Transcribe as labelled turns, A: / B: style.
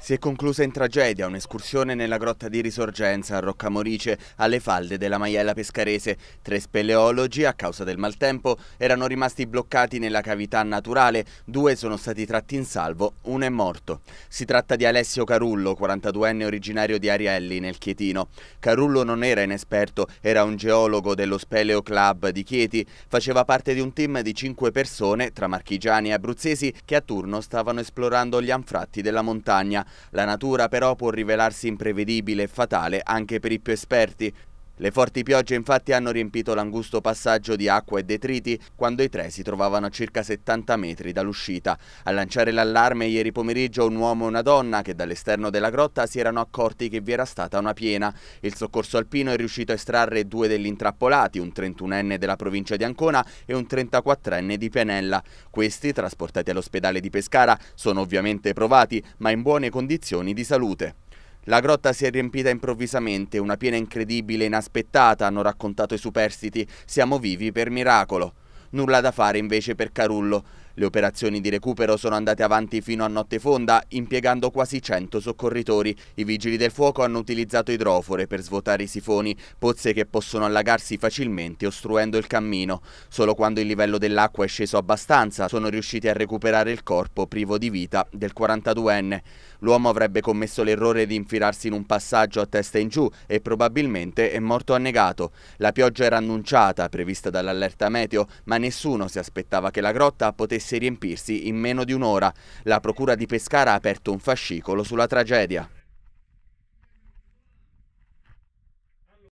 A: Si è conclusa in tragedia un'escursione nella grotta di Risorgenza a Roccamorice, alle falde della Maiella Pescarese. Tre speleologi, a causa del maltempo, erano rimasti bloccati nella cavità naturale, due sono stati tratti in salvo, uno è morto. Si tratta di Alessio Carullo, 42enne originario di Arielli, nel Chietino. Carullo non era inesperto, era un geologo dello Speleo Club di Chieti, faceva parte di un team di cinque persone, tra marchigiani e abruzzesi, che a turno stavano esplorando gli anfratti della montagna la natura però può rivelarsi imprevedibile e fatale anche per i più esperti. Le forti piogge infatti hanno riempito l'angusto passaggio di acqua e detriti quando i tre si trovavano a circa 70 metri dall'uscita. A lanciare l'allarme ieri pomeriggio un uomo e una donna che dall'esterno della grotta si erano accorti che vi era stata una piena. Il soccorso alpino è riuscito a estrarre due degli intrappolati, un 31enne della provincia di Ancona e un 34enne di Pianella. Questi, trasportati all'ospedale di Pescara, sono ovviamente provati ma in buone condizioni di salute. La grotta si è riempita improvvisamente, una piena incredibile e inaspettata, hanno raccontato i superstiti. Siamo vivi per miracolo. Nulla da fare invece per Carullo. Le operazioni di recupero sono andate avanti fino a notte fonda, impiegando quasi 100 soccorritori. I vigili del fuoco hanno utilizzato idrofore per svuotare i sifoni, pozze che possono allagarsi facilmente ostruendo il cammino. Solo quando il livello dell'acqua è sceso abbastanza sono riusciti a recuperare il corpo privo di vita del 42enne. L'uomo avrebbe commesso l'errore di infilarsi in un passaggio a testa in giù e probabilmente è morto annegato. La pioggia era annunciata, prevista dall'allerta meteo, ma nessuno si aspettava che la grotta potesse dovesse riempirsi in meno di un'ora. La procura di Pescara ha aperto un fascicolo sulla tragedia.